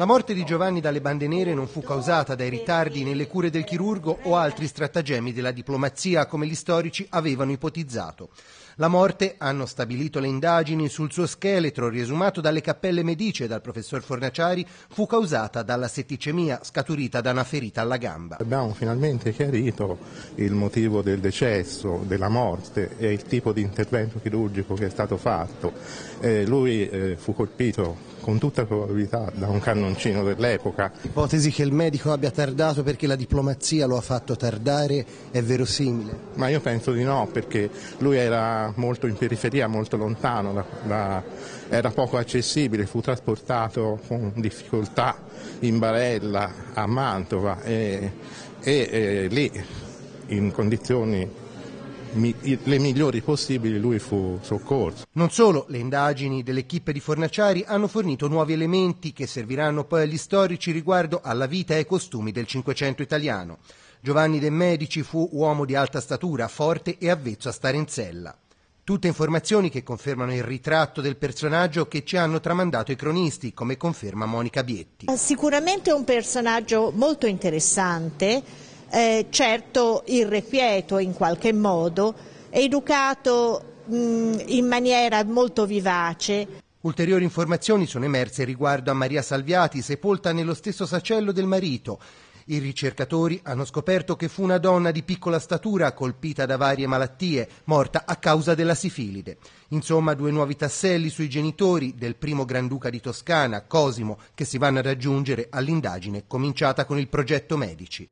La morte di Giovanni dalle bande nere non fu causata dai ritardi nelle cure del chirurgo o altri stratagemmi della diplomazia come gli storici avevano ipotizzato. La morte, hanno stabilito le indagini sul suo scheletro riesumato dalle cappelle medice dal professor Fornaciari, fu causata dalla setticemia scaturita da una ferita alla gamba. Abbiamo finalmente chiarito il motivo del decesso, della morte e il tipo di intervento chirurgico che è stato fatto. Eh, lui eh, fu colpito con tutta probabilità da un cannoncino dell'epoca. L'ipotesi che il medico abbia tardato perché la diplomazia lo ha fatto tardare è verosimile? Ma io penso di no, perché lui era molto in periferia, molto lontano, da, da, era poco accessibile, fu trasportato con difficoltà in barella a Mantova e, e, e lì in condizioni le migliori possibili lui fu soccorso. Non solo, le indagini dell'equipe di Fornaciari hanno fornito nuovi elementi che serviranno poi agli storici riguardo alla vita e ai costumi del Cinquecento italiano. Giovanni De Medici fu uomo di alta statura, forte e avvezzo a stare in sella. Tutte informazioni che confermano il ritratto del personaggio che ci hanno tramandato i cronisti, come conferma Monica Bietti. Sicuramente è un personaggio molto interessante eh, certo irrequieto in qualche modo, educato mh, mm, in maniera molto vivace. Ulteriori informazioni sono emerse riguardo a Maria Salviati, sepolta nello stesso sacello del marito. I ricercatori hanno scoperto che fu una donna di piccola statura colpita da varie malattie, morta a causa della sifilide. Insomma, due nuovi tasselli sui genitori del primo Granduca di Toscana, Cosimo, che si vanno ad aggiungere all'indagine cominciata con il progetto Medici.